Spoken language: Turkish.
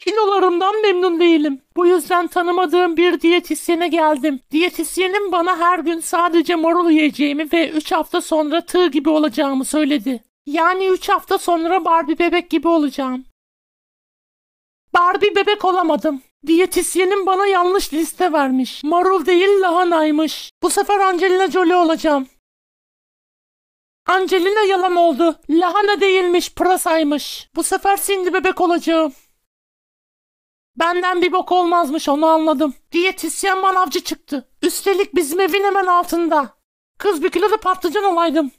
Kilolarımdan memnun değilim. Bu yüzden tanımadığım bir diyetisyene geldim. Diyetisyenim bana her gün sadece marul yiyeceğimi ve 3 hafta sonra tığ gibi olacağımı söyledi. Yani 3 hafta sonra Barbie bebek gibi olacağım. Barbie bebek olamadım. Diyetisyenim bana yanlış liste vermiş. Marul değil lahanaymış. Bu sefer Angelina Jolie olacağım. Angelina yalan oldu. Lahana değilmiş, pırasaymış. Bu sefer Cindy bebek olacağım. Benden bir bok olmazmış onu anladım. Diyetisyen manavcı çıktı. Üstelik bizim evin hemen altında. Kız bir kilo da patlıcan olaydım.